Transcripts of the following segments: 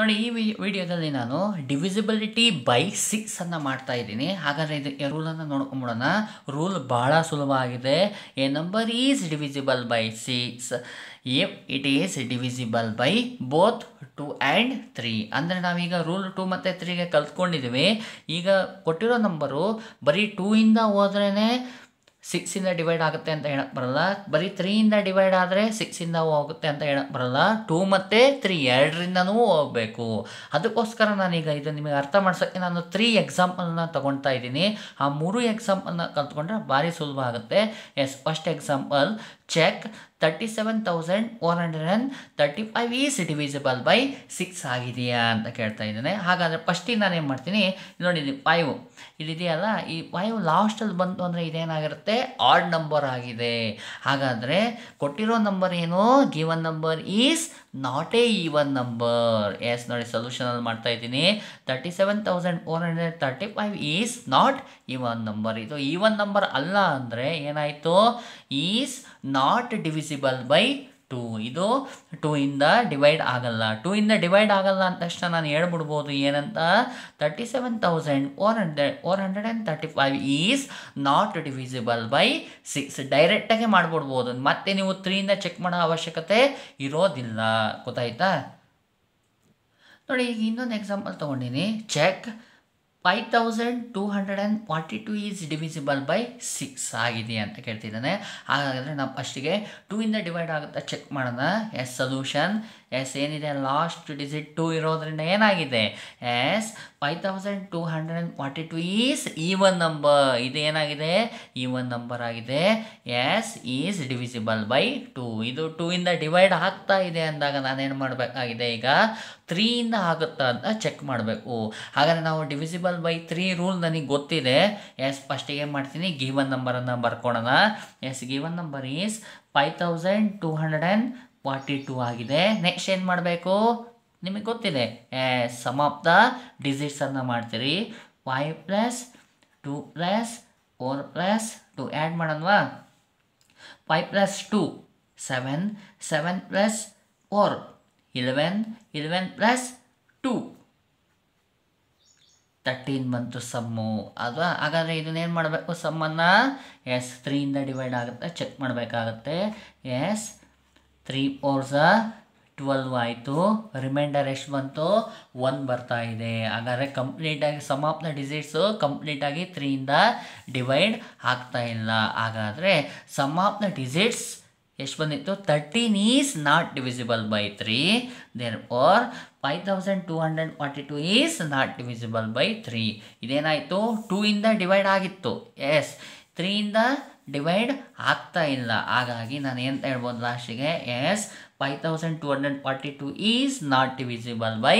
ನೋಡಿ ಈ ವಿಡಿಯೋದಲ್ಲಿ ನಾನು ಡಿವಿಸಿಬಿಲಿಟಿ ಬೈ ಸಿಕ್ಸ್ ಅನ್ನು ಮಾಡ್ತಾ ಇದ್ದೀನಿ ಹಾಗಾದರೆ ಇದು ರೂಲನ್ನು ನೋಡ್ಕೊಂಬಿಡೋಣ ರೂಲ್ ಭಾಳ ಸುಲಭ ಆಗಿದೆ a number is divisible by six if it is divisible by both two and three ಅಂದರೆ ನಾವೀಗ ರೂಲ್ ಟು ಮತ್ತು ತ್ರೀಗೆ ಕಲ್ತ್ಕೊಂಡಿದ್ದೀವಿ ಈಗ ಕೊಟ್ಟಿರೋ ನಂಬರು ಬರೀ ಇಂದ ಹೋದ್ರೇ ಸಿಕ್ಸಿಂದ ಡಿವೈಡ್ ಆಗುತ್ತೆ ಅಂತ ಹೇಳಕ್ಕೆ ಬರಲ್ಲ ಬರೀ ತ್ರೀಯಿಂದ ಡಿವೈಡ್ ಆದರೆ ಸಿಕ್ಸಿಂದ ಹೋಗುತ್ತೆ ಅಂತ ಹೇಳಕ್ಕೆ ಬರಲ್ಲ ಟೂ ಮತ್ತು ತ್ರೀ ಎರಡರಿಂದನೂ ಹೋಗಬೇಕು ಅದಕ್ಕೋಸ್ಕರ ನಾನೀಗ ಇದು ನಿಮಗೆ ಅರ್ಥ ಮಾಡ್ಸೋಕ್ಕೆ ನಾನು ತ್ರೀ ಎಕ್ಸಾಂಪಲ್ನ ತೊಗೊಳ್ತಾ ಇದ್ದೀನಿ ಆ ಮೂರು ಎಕ್ಸಾಂಪಲ್ನ ಕಲ್ತ್ಕೊಂಡ್ರೆ ಭಾರಿ ಸುಲಭ ಆಗುತ್ತೆ yes first example check thirty seven thousand four hundred and thirty five is divisible by six ಆಗಿದೆಯಾ ಅಂತ ಕೇಳ್ತಾ ಇದ್ದಾನೆ ಹಾಗಾದರೆ ಫಸ್ಟಿಗೆ ನಾನೇನು ಮಾಡ್ತೀನಿ ನೋಡಿ ಫೈವ್ ಇಲ್ಲಿದೆಯಲ್ಲ ಈ ಫೈವ್ ಲಾಸ್ಟಲ್ಲಿ ಬಂತು ಅಂದರೆ ಇದೇನಾಗಿರುತ್ತೆ ಮತ್ತೆ ಆಡ್ ನಂಬರ್ ಆಗಿದೆ ಹಾಗಾದರೆ ಕೊಟ್ಟಿರೋ ನಂಬರ್ ಏನು given number is not a even number yes ನೋಡಿ ಸೊಲ್ಯೂಷನಲ್ಲಿ ಮಾಡ್ತಾ ಇದ್ದೀನಿ thirty seven thousand four hundred thirty five is not even number ಇದು ಈವನ್ ನಂಬರ್ ಅಲ್ಲ ಅಂದರೆ ಏನಾಯಿತು is not divisible by two ಇದು ಟೂ ಇಂದ ಡಿವೈಡ್ ಆಗಲ್ಲ ಟೂ ಇಂದ ಡಿವೈಡ್ ಆಗಲ್ಲ ಅಂತ ತಕ್ಷಣ ನಾನು ಹೇಳ್ಬಿಡ್ಬೋದು ಏನಂತ thirty seven thousand four hundred four hundred and thirty five is not divisible by six ಡೈರೆಕ್ಟಾಗೆ ಮಾಡ್ಬಿಡ್ಬೋದು ಮತ್ತೆ ನೀವು ತ್ರೀಯಿಂದ ಚೆಕ್ ಮಾಡೋ ಅವಶ್ಯಕತೆ ಇರೋದಿಲ್ಲ ಗೊತ್ತಾಯ್ತಾ ನೋಡಿ ಈಗ ಇನ್ನೊಂದು ಎಕ್ಸಾಂಪಲ್ ತೊಗೊಂಡಿನಿ check five two hundred and forty two is divisible by six ಆಗಿದೆ ಅಂತ ಕೇಳ್ತಿದ್ದಾನೆ ಹಾಗಾದರೆ ನಾವು ಫಸ್ಟಿಗೆ ಟೂ ಇಂದ ಡಿವೈಡ್ ಆಗುತ್ತೆ ಚೆಕ್ ಮಾಡೋಣ ಎಸ್ ಸೊಲ್ಯೂಷನ್ ಎಸ್ ಏನಿದೆ ಲಾಸ್ಟ್ ಡಿಜಿಟ್ ಟು ಇರೋದ್ರಿಂದ ಏನಾಗಿದೆ yes five thousand two hundred and forty two is even number ಇದು ಏನಾಗಿದೆ ಈವನ್ ನಂಬರ್ ಆಗಿದೆ yes is divisible by two ಇದು ಟೂ ಇಂದ ಡಿವೈಡ್ ಆಗ್ತಾ ಇದೆ ಅಂದಾಗ ನಾನೇನು ಮಾಡಬೇಕಾಗಿದೆ ಈಗ ತ್ರೀಯಿಂದ ಆಗುತ್ತಾ ಅಂತ ಚೆಕ್ ಮಾಡಬೇಕು ಹಾಗಾದರೆ ನಾವು ಡಿವಿಸಿಬಲ್ ಬೈ ತ್ರೀ ರೂಲ್ ನನಗೆ ಗೊತ್ತಿದೆ ಎಸ್ ಫಸ್ಟಿಗೆ ಏನು ಮಾಡ್ತೀನಿ ಗೀವನ್ ನಂಬರನ್ನು ಬರ್ಕೊಳೋಣ yes given number is five thousand two hundred and forty two ಆಗಿದೆ ನೆಕ್ಸ್ಟ್ ಏನು ಮಾಡಬೇಕು ನಿಮಗೆ ಗೊತ್ತಿದೆ ಸಮ್ ಆಫ್ ದ ಡಿಜಿಟ್ಸನ್ನು ಮಾಡ್ತೀರಿ five plus two plus four plus two add ಮಾಡೋಣವಾ five plus two seven seven plus four eleven eleven plus two thirteen ಬಂತು sum ಅದು ಹಾಗಾದರೆ ಇದನ್ನೇನು ಮಾಡಬೇಕು ಸಮ್ಮನ್ನು ಎಸ್ ತ್ರೀಯಿಂದ ಡಿವೈಡ್ ಆಗುತ್ತೆ ಚೆಕ್ ಮಾಡಬೇಕಾಗತ್ತೆ ಎಸ್ ತ್ರೀ ಫೋರ್ಸ ಟ್ವೆಲ್ವ್ ಆಯಿತು ರಿಮೈಂಡರ್ ಎಷ್ಟು ಬಂತು ಒನ್ ಬರ್ತಾ ಇದೆ ಹಾಗಾದರೆ ಕಂಪ್ಲೀಟಾಗಿ ಸಮ್ ಆಫ್ ದ ಡಿಜಿಟ್ಸು ಕಂಪ್ಲೀಟಾಗಿ ತ್ರೀಯಿಂದ ಡಿವೈಡ್ ಆಗ್ತಾ ಇಲ್ಲ ಹಾಗಾದರೆ ಸಮ್ ಆಫ್ ದ ಡಿಜಿಟ್ಸ್ ಎಷ್ಟು ಬಂದಿತ್ತು thirteen is not divisible by three there four five thousand two hundred forty two is not divisible by three ಇದೇನಾಯಿತು ಟೂ ಇಂದ ಡಿವೈಡ್ ಆಗಿತ್ತು ಎಸ್ ತ್ರೀಯಿಂದ ಡಿವೈಡ್ ಆಗ್ತಾ ಇಲ್ಲ ಹಾಗಾಗಿ ನಾನು ಎಂತ ಹೇಳ್ಬೋದು ಲಾಸ್ಟಿಗೆ yes five thousand two hundred forty two is not divisible by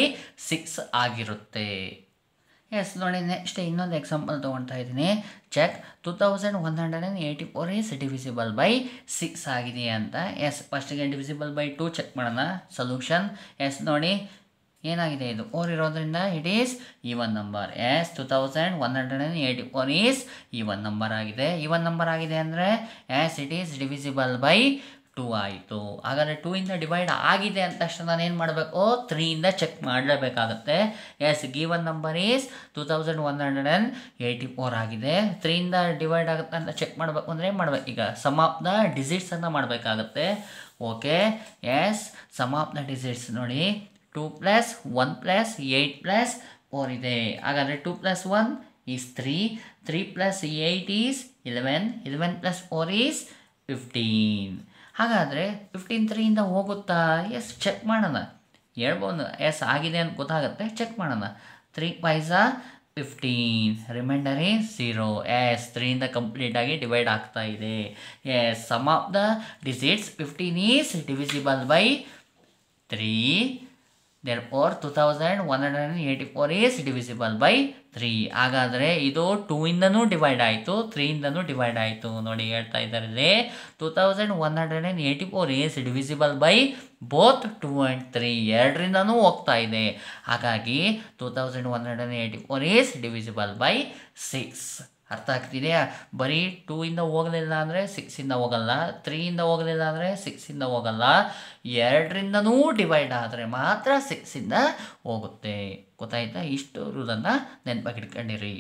six ಆಗಿರುತ್ತೆ ಎಸ್ ನೋಡಿ ನೆಕ್ಸ್ಟ್ ಇನ್ನೊಂದು ಎಕ್ಸಾಂಪಲ್ ತೊಗೊಳ್ತಾ ಇದ್ದೀನಿ check two thousand one hundred and eighty four is divisible by six ಆಗಿದೆ ಅಂತ ಎಸ್ ಫಸ್ಟಿಗೆ ಡಿವಿಸಿಬಲ್ ಬೈ ಟು ಚೆಕ್ ಮಾಡೋಣ solution yes ನೋಡಿ ಏನಾಗಿದೆ ಇದು ಓರ್ ಇರೋದ್ರಿಂದ it is even number yes two thousand one hundred and eighty four is even number ಆಗಿದೆ ಇವನ್ ನಂಬರ್ ಆಗಿದೆ ಅಂದರೆ yes it is divisible by two ಆಯಿತು ಹಾಗಾದರೆ ಟೂ ಇಂದ ಡಿವೈಡ್ ಆಗಿದೆ ಅಂತ ತಕ್ಷಣ ನಾನು ಏನು ಮಾಡಬೇಕು ತ್ರೀಯಿಂದ ಚೆಕ್ ಮಾಡಲೇಬೇಕಾಗತ್ತೆ yes given number is two thousand one hundred and eighty four ಆಗಿದೆ ತ್ರೀಯಿಂದ ಡಿವೈಡ್ ಆಗುತ್ತೆ ಅಂತ ಚೆಕ್ ಮಾಡಬೇಕು ಅಂದರೆ ಏನು ಮಾಡಬೇಕು ಈಗ ಸಮ್ ಆಫ್ ದ ಡಿಸಿಟ್ಸನ್ನು ಮಾಡಬೇಕಾಗತ್ತೆ okay yes sum of the digits ನೋಡಿ two plus one plus eight plus four ಇದೆ ಹಾಗಾದರೆ two plus one is three three plus eight is eleven eleven plus four is fifteen ಹಾಗಾದರೆ fifteen ತ್ರೀಯಿಂದ ಹೋಗುತ್ತಾ yes check ಮಾಡೋಣ ಹೇಳ್ಬೋದು S ಆಗಿದೆ ಅಂತ ಗೊತ್ತಾಗುತ್ತೆ ಚೆಕ್ ಮಾಡೋಣ ತ್ರೀ ಪೈಸಾ fifteen reminder is zero yes ತ್ರೀಯಿಂದ ಕಂಪ್ಲೀಟಾಗಿ ಡಿವೈಡ್ ಆಗ್ತಾ ಇದೆ yes sum of the digits fifteen is divisible by three one eighty four is divisible by three ಹಾಗಾದರೆ ಇದು ಟೂ ಇಂದನೂ ಡಿವೈಡ್ ಆಯಿತು ತ್ರೀಯಿಂದನೂ ಡಿವೈಡ್ ಆಯಿತು ನೋಡಿ ಹೇಳ್ತಾ ಇದ್ದಾರೆ two thousand one hundred and eighty four is divisible by both two and three ಎರಡರಿಂದನೂ ಹೋಗ್ತಾ ಇದೆ ಹಾಗಾಗಿ two thousand one hundred and eighty four is divisible by six ಅರ್ಥ ಆಗ್ತಿದೆಯಾ ಬರೀ ಟೂ ಇಂದ ಹೋಗಲಿಲ್ಲ ಅಂದರೆ ಸಿಕ್ಸಿಂದ ಹೋಗಲ್ಲ ತ್ರೀಯಿಂದ ಹೋಗಲಿಲ್ಲ ಅಂದರೆ ಸಿಕ್ಸಿಂದ ಹೋಗಲ್ಲ ಎರಡರಿಂದನೂ ಡಿವೈಡ್ ಆದರೆ ಮಾತ್ರ ಸಿಕ್ಸಿಂದ ಹೋಗುತ್ತೆ ಗೊತ್ತಾಯ್ತಾ ಇಷ್ಟು ರೂಲನ್ನು ನೆನ್ಪಾಗಿಟ್ಕೊಂಡಿರಿ